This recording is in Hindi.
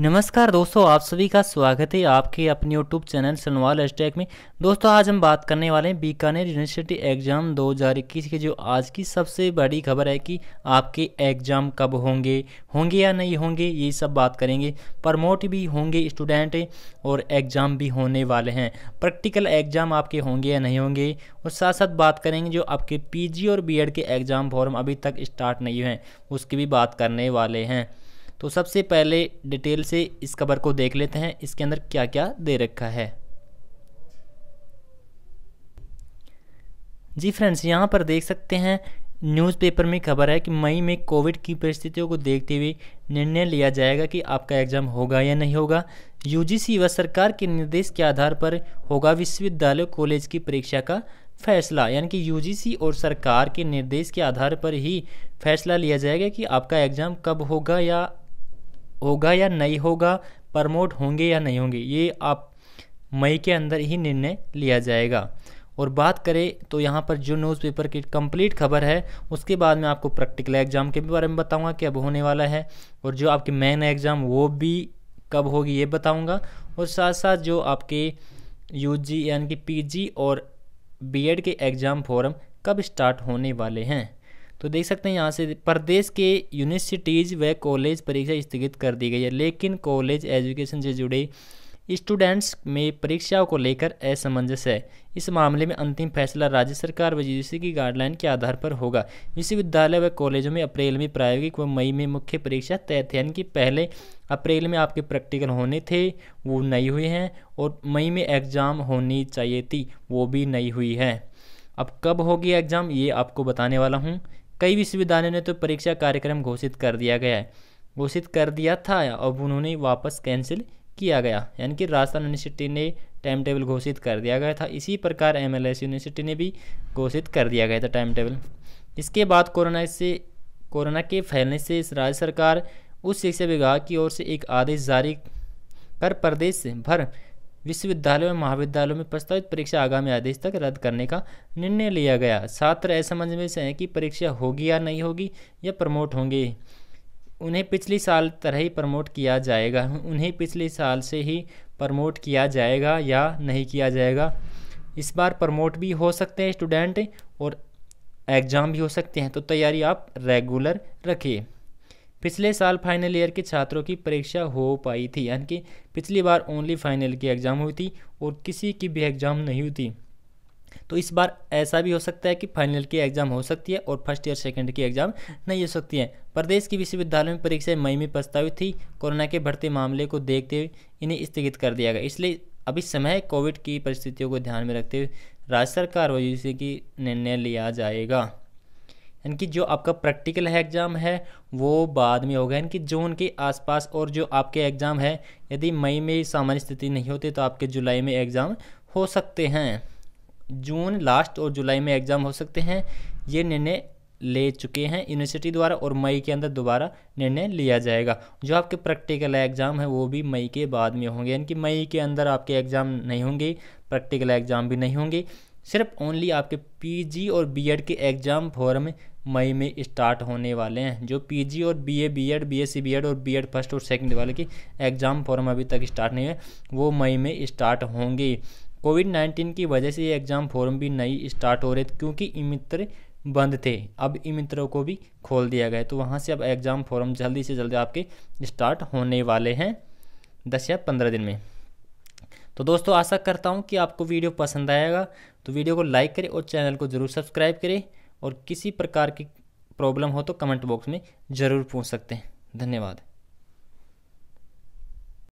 नमस्कार दोस्तों आप सभी का स्वागत है आपके अपने यूट्यूब चैनल सनवाल एस्टेक में दोस्तों आज हम बात करने वाले हैं बीकानेर यूनिवर्सिटी एग्ज़ाम 2021 की जो आज की सबसे बड़ी खबर है कि आपके एग्ज़ाम कब होंगे होंगे या नहीं होंगे ये सब बात करेंगे प्रमोट भी होंगे स्टूडेंट और एग्ज़ाम भी होने वाले हैं प्रैक्टिकल एग्ज़ाम आपके होंगे या नहीं होंगे और साथ साथ बात करेंगे जो आपके पी और बी के एग्ज़ाम फॉर्म अभी तक स्टार्ट नहीं हैं उसकी भी बात करने वाले हैं तो सबसे पहले डिटेल से इस कवर को देख लेते हैं इसके अंदर क्या क्या दे रखा है जी फ्रेंड्स यहाँ पर देख सकते हैं न्यूज़पेपर में खबर है कि मई में कोविड की परिस्थितियों को देखते हुए निर्णय लिया जाएगा कि आपका एग्ज़ाम होगा या नहीं होगा यूजीसी व सरकार के निर्देश के आधार पर होगा विश्वविद्यालय कॉलेज की परीक्षा का फैसला यानी कि यूजीसी और सरकार के निर्देश के आधार पर ही फैसला लिया जाएगा कि आपका एग्ज़ाम कब होगा या होगा या नहीं होगा प्रमोट होंगे या नहीं होंगे ये आप मई के अंदर ही निर्णय लिया जाएगा और बात करें तो यहाँ पर जो न्यूज़पेपर की कंप्लीट खबर है उसके बाद में आपको प्रैक्टिकल एग्ज़ाम के भी बारे में बताऊँगा कि अब होने वाला है और जो आपके मेन एग्ज़ाम वो भी कब होगी ये बताऊँगा और साथ साथ जो आपके यू जी यानी कि पी और बी के एग्ज़ाम फॉर्म कब स्टार्ट होने वाले हैं तो देख सकते हैं यहाँ से प्रदेश के यूनिवर्सिटीज़ व कॉलेज परीक्षा स्थगित कर दी गई है लेकिन कॉलेज एजुकेशन से जुड़े स्टूडेंट्स में परीक्षाओं को लेकर असमंजस है इस मामले में अंतिम फैसला राज्य सरकार व यूसी की गाइडलाइन के आधार पर होगा विश्वविद्यालय व कॉलेजों में अप्रैल में प्रायोगिक व मई में मुख्य परीक्षा तय थे यानी कि पहले अप्रैल में आपके प्रैक्टिकल होने थे वो नहीं हुए हैं और मई में एग्ज़ाम होनी चाहिए थी वो भी नहीं हुई है अब कब होगी एग्ज़ाम ये आपको बताने वाला हूँ कई विश्वविद्यालयों ने तो परीक्षा कार्यक्रम घोषित कर दिया गया है घोषित कर दिया था अब उन्होंने वापस कैंसिल किया गया यानी कि राजस्थान यूनिवर्सिटी ने टाइम टेबल घोषित कर दिया गया था इसी प्रकार एम यूनिवर्सिटी ने भी घोषित कर दिया गया था टाइम टेबल इसके बाद कोरोना से कोरोना के फैलने से राज्य सरकार उच्च शिक्षा विभाग की ओर से एक आदेश जारी कर प्रदेश भर विश्वविद्यालयों और महाविद्यालयों में प्रस्तावित परीक्षा आगामी आदेश तक रद्द करने का निर्णय लिया गया छात्र असमझ में से हैं कि परीक्षा होगी या नहीं होगी या प्रमोट होंगे उन्हें पिछले साल तरह ही प्रमोट किया जाएगा उन्हें पिछले साल से ही प्रमोट किया जाएगा या नहीं किया जाएगा इस बार प्रमोट भी हो सकते हैं स्टूडेंट और एग्ज़ाम भी हो सकते हैं तो तैयारी आप रेगुलर रखिए पिछले साल फाइनल ईयर के छात्रों की परीक्षा हो पाई थी यानी कि पिछली बार ओनली फाइनल की एग्ज़ाम हुई थी और किसी की भी एग्ज़ाम नहीं हुई थी तो इस बार ऐसा भी हो सकता है कि फाइनल की एग्ज़ाम हो सकती है और फर्स्ट ईयर सेकंड की एग्ज़ाम नहीं हो सकती है प्रदेश की विश्वविद्यालय में परीक्षाएं मई में प्रस्तावित थी कोरोना के बढ़ते मामले को देखते हुए इन्हें स्थगित कर दिया गया इसलिए अभी समय कोविड की परिस्थितियों को ध्यान में रखते हुए राज्य सरकार व यूसी की निर्णय लिया जाएगा यानी कि जो आपका प्रैक्टिकल है एग्ज़ाम है वो बाद में होगा यानी कि जून के आसपास और जो आपके एग्ज़ाम है यदि मई में सामान्य स्थिति नहीं होती तो आपके जुलाई में एग्ज़ाम हो सकते हैं जून लास्ट और जुलाई में एग्ज़ाम हो सकते हैं ये निर्णय ले चुके हैं यूनिवर्सिटी द्वारा और मई के अंदर दोबारा निर्णय लिया जाएगा जो आपके प्रैक्टिकल एग्ज़ाम है वो भी मई के बाद में होंगे यानी कि मई के अंदर आपके एग्ज़ाम नहीं होंगे प्रैक्टिकल एग्ज़ाम भी नहीं होंगे सिर्फ ओनली आपके पीजी और बीएड के एग्ज़ाम फॉर्म मई में स्टार्ट होने वाले हैं जो पीजी और बीए बीएड बीएससी बीएड और बीएड फर्स्ट और सेकंड वाले की एग्ज़ाम फॉर्म अभी तक स्टार्ट नहीं है वो मई में स्टार्ट होंगे कोविड नाइन्टीन की वजह से ये एग्ज़ाम फॉर्म भी नई स्टार्ट हो रहे थे क्योंकि मित्र बंद थे अब ई मित्रों को भी खोल दिया गया तो वहाँ से अब एग्ज़ाम फॉर्म जल्दी से जल्दी आपके स्टार्ट होने वाले हैं दस या पंद्रह दिन में तो दोस्तों आशा करता हूँ कि आपको वीडियो पसंद आएगा तो वीडियो को लाइक करें और चैनल को ज़रूर सब्सक्राइब करें और किसी प्रकार की प्रॉब्लम हो तो कमेंट बॉक्स में ज़रूर पूछ सकते हैं धन्यवाद